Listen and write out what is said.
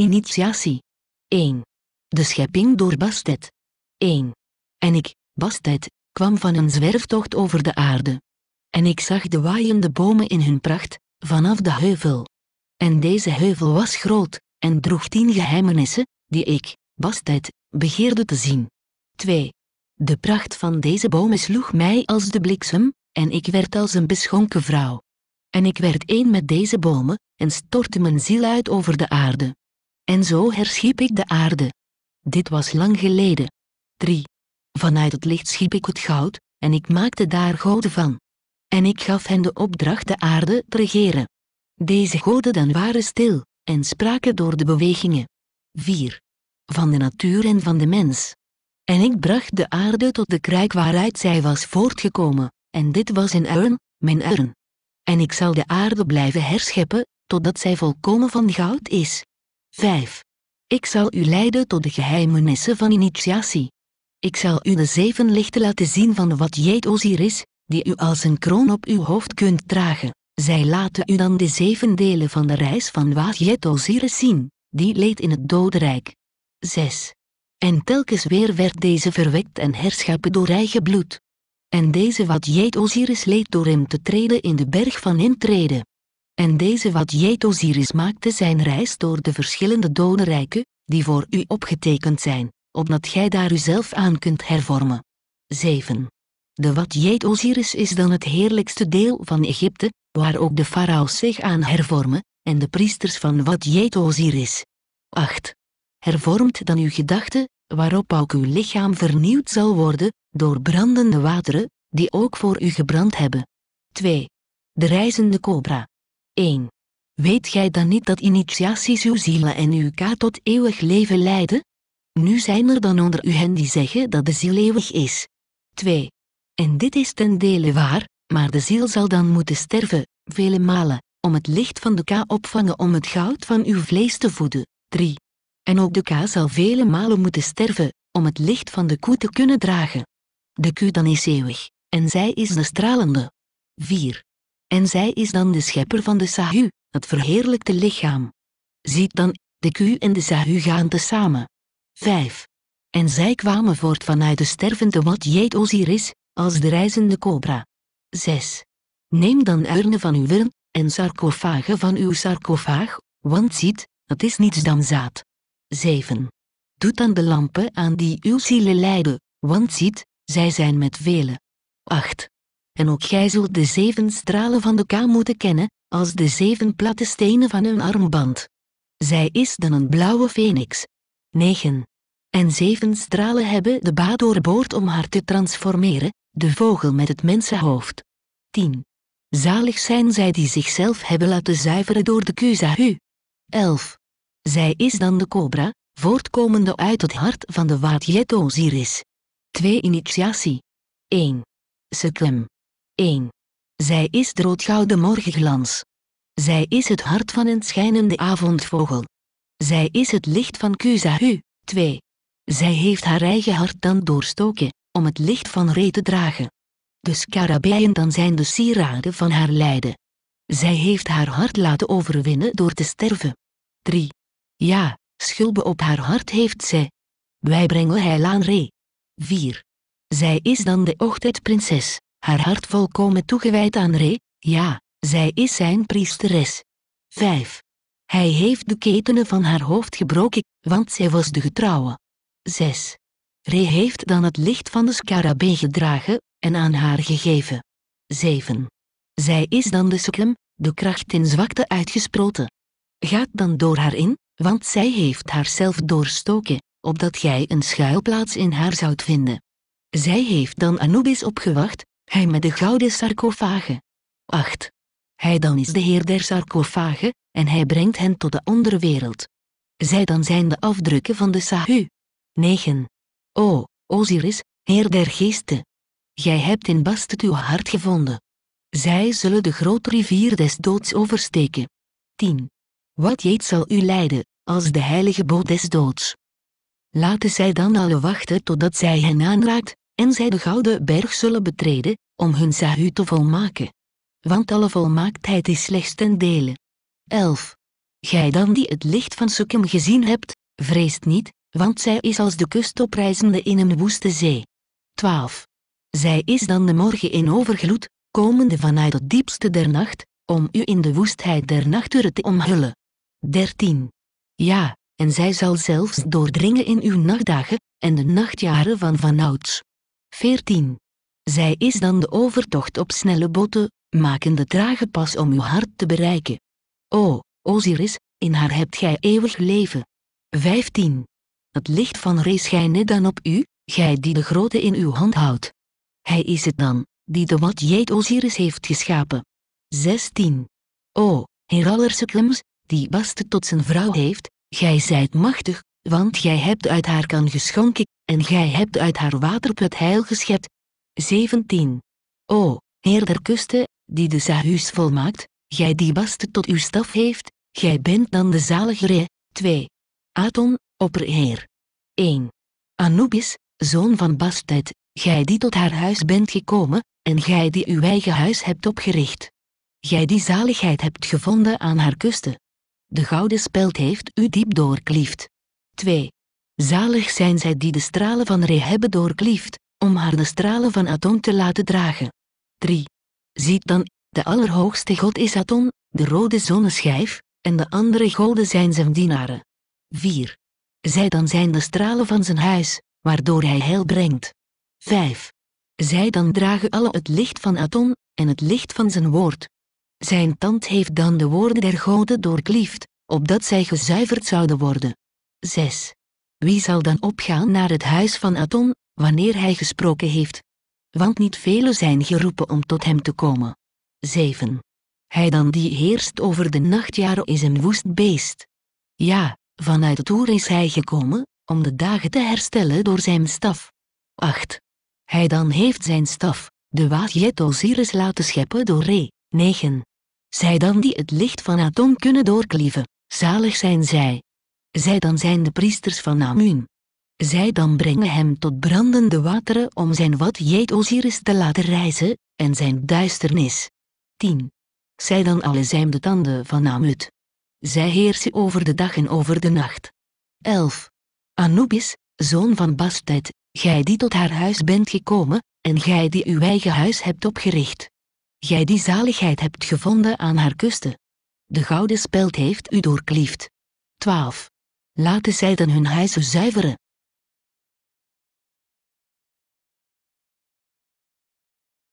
Initiatie. 1. De schepping door Bastet. 1. En ik, Bastet, kwam van een zwerftocht over de aarde. En ik zag de waaiende bomen in hun pracht, vanaf de heuvel. En deze heuvel was groot, en droeg tien geheimenissen, die ik, Bastet, begeerde te zien. 2. De pracht van deze bomen sloeg mij als de bliksem, en ik werd als een beschonken vrouw. En ik werd één met deze bomen, en stortte mijn ziel uit over de aarde. En zo herschiep ik de aarde. Dit was lang geleden. 3. Vanuit het licht schiep ik het goud, en ik maakte daar goden van. En ik gaf hen de opdracht de aarde te regeren. Deze goden dan waren stil, en spraken door de bewegingen. 4. Van de natuur en van de mens. En ik bracht de aarde tot de krijk waaruit zij was voortgekomen, en dit was in uren, mijn uren. En ik zal de aarde blijven herscheppen, totdat zij volkomen van goud is, 5. Ik zal u leiden tot de geheimenissen van initiatie. Ik zal u de zeven lichten laten zien van wat Jeet Osiris, die u als een kroon op uw hoofd kunt dragen. Zij laten u dan de zeven delen van de reis van Waas Jeet Osiris zien, die leed in het dodenrijk. 6. En telkens weer werd deze verwekt en herschapen door eigen bloed. En deze wat Jeet Osiris leed door hem te treden in de berg van intreden. En deze Jeet Osiris maakte zijn reis door de verschillende dodenrijken, die voor u opgetekend zijn, opdat gij daar uzelf aan kunt hervormen. 7. De Jeet Osiris is dan het heerlijkste deel van Egypte, waar ook de farao's zich aan hervormen, en de priesters van Jeet Osiris. 8. Hervormt dan uw gedachten, waarop ook uw lichaam vernieuwd zal worden, door brandende wateren, die ook voor u gebrand hebben. 2. De reizende cobra 1. Weet gij dan niet dat initiaties uw zielen en uw ka tot eeuwig leven leiden? Nu zijn er dan onder u hen die zeggen dat de ziel eeuwig is. 2. En dit is ten dele waar, maar de ziel zal dan moeten sterven, vele malen, om het licht van de ka opvangen om het goud van uw vlees te voeden. 3. En ook de ka zal vele malen moeten sterven, om het licht van de koe te kunnen dragen. De ku dan is eeuwig, en zij is de stralende. 4. En zij is dan de schepper van de Sahu, het verheerlijkte lichaam. Ziet dan, de Q en de Sahu gaan tezamen. 5. En zij kwamen voort vanuit de stervende Wat Jeet Osiris, als de reizende cobra. 6. Neem dan urnen van uw wern en sarcofagen van uw sarcofaag, want ziet, het is niets dan zaad. 7. Doet dan de lampen aan die uw zielen leiden, want ziet, zij zijn met velen. 8 en ook gij zult de zeven stralen van de K moeten kennen, als de zeven platte stenen van hun armband. Zij is dan een blauwe feniks. 9. En zeven stralen hebben de ba doorboord om haar te transformeren, de vogel met het mensenhoofd. 10. Zalig zijn zij die zichzelf hebben laten zuiveren door de Kuzahu. 11. Zij is dan de cobra, voortkomende uit het hart van de Waadjet Osiris. 2 Initiatie. 1. Seklem. 1. Zij is de roodgouden morgenglans. Zij is het hart van een schijnende avondvogel. Zij is het licht van Kuzahu. 2. Zij heeft haar eigen hart dan doorstoken, om het licht van Re te dragen. De dus scarabeien dan zijn de sieraden van haar lijden. Zij heeft haar hart laten overwinnen door te sterven. 3. Ja, schulden op haar hart heeft zij. Wij brengen heil aan Re. 4. Zij is dan de ochtendprinses haar hart volkomen toegewijd aan Re, ja, zij is zijn priesteres. 5. Hij heeft de ketenen van haar hoofd gebroken, want zij was de getrouwe. 6. Re heeft dan het licht van de scarabee gedragen en aan haar gegeven. 7. Zij is dan de suklem, de kracht in zwakte uitgesproten. Gaat dan door haar in, want zij heeft haarzelf doorstoken, opdat gij een schuilplaats in haar zoudt vinden. Zij heeft dan Anubis opgewacht, hij met de gouden sarcofagen. 8. Hij dan is de heer der sarcophage en hij brengt hen tot de onderwereld. Zij dan zijn de afdrukken van de Sahu. 9. O, Osiris, heer der geesten. Jij hebt in Bastet uw hart gevonden. Zij zullen de grote rivier des doods oversteken. 10. Wat jeet zal u leiden, als de heilige boot des doods. Laten zij dan alle wachten totdat zij hen aanraakt, en zij de gouden berg zullen betreden, om hun zahu te volmaken. Want alle volmaaktheid is slechts ten dele. 11. Gij dan die het licht van Sukkim gezien hebt, vreest niet, want zij is als de kust oprijzende in een woeste zee. 12. Zij is dan de morgen in overgloed, komende vanuit het diepste der nacht, om u in de woestheid der nachturen te omhullen. 13. Ja, en zij zal zelfs doordringen in uw nachtdagen, en de nachtjaren van vanouds. 14. Zij is dan de overtocht op snelle botten, makende trage pas om uw hart te bereiken. O, Osiris, in haar hebt gij eeuwig leven. 15. Het licht van Re schijnt dan op u, gij die de grote in uw hand houdt. Hij is het dan, die de wat jeet Osiris heeft geschapen. 16. O, Herallerseklems, die Baste tot zijn vrouw heeft, gij zijt machtig, want gij hebt uit haar kan geschonken, en gij hebt uit haar waterput heil geschept. 17. O, Heer der kusten, die de Zahus volmaakt, gij die Bastet tot uw staf heeft, gij bent dan de zaligere. 2. Aton, opperheer. 1. Anubis, zoon van Bastet, gij die tot haar huis bent gekomen, en gij die uw eigen huis hebt opgericht. Gij die zaligheid hebt gevonden aan haar kusten. De gouden speld heeft u diep doorkliefd. 2. Zalig zijn zij die de stralen van Re hebben doorklieft, om haar de stralen van Aton te laten dragen. 3. Ziet dan, de Allerhoogste God is Aton, de rode zonneschijf, en de andere goden zijn zijn dienaren. 4. Zij dan zijn de stralen van zijn huis, waardoor hij heil brengt. 5. Zij dan dragen alle het licht van Aton, en het licht van zijn woord. Zijn tand heeft dan de woorden der goden doorkliefd, opdat zij gezuiverd zouden worden. 6. Wie zal dan opgaan naar het huis van Adon, wanneer hij gesproken heeft? Want niet velen zijn geroepen om tot hem te komen. 7. Hij dan die heerst over de nachtjaren is een woest beest. Ja, vanuit het oer is hij gekomen, om de dagen te herstellen door zijn staf. 8. Hij dan heeft zijn staf, de waagjet Osiris laten scheppen door Re. 9. Zij dan die het licht van Atom kunnen doorklieven, zalig zijn zij. Zij dan zijn de priesters van Amun. Zij dan brengen hem tot brandende wateren om zijn wat jeet Osiris te laten reizen, en zijn duisternis. 10. Zij dan alle zijn de tanden van Amut. Zij heersen over de dag en over de nacht. 11. Anubis, zoon van Bastet, gij die tot haar huis bent gekomen, en gij die uw eigen huis hebt opgericht. Gij die zaligheid hebt gevonden aan haar kusten. De gouden speld heeft u doorkliefd. 12 laten zij dan hun huizen zuiveren,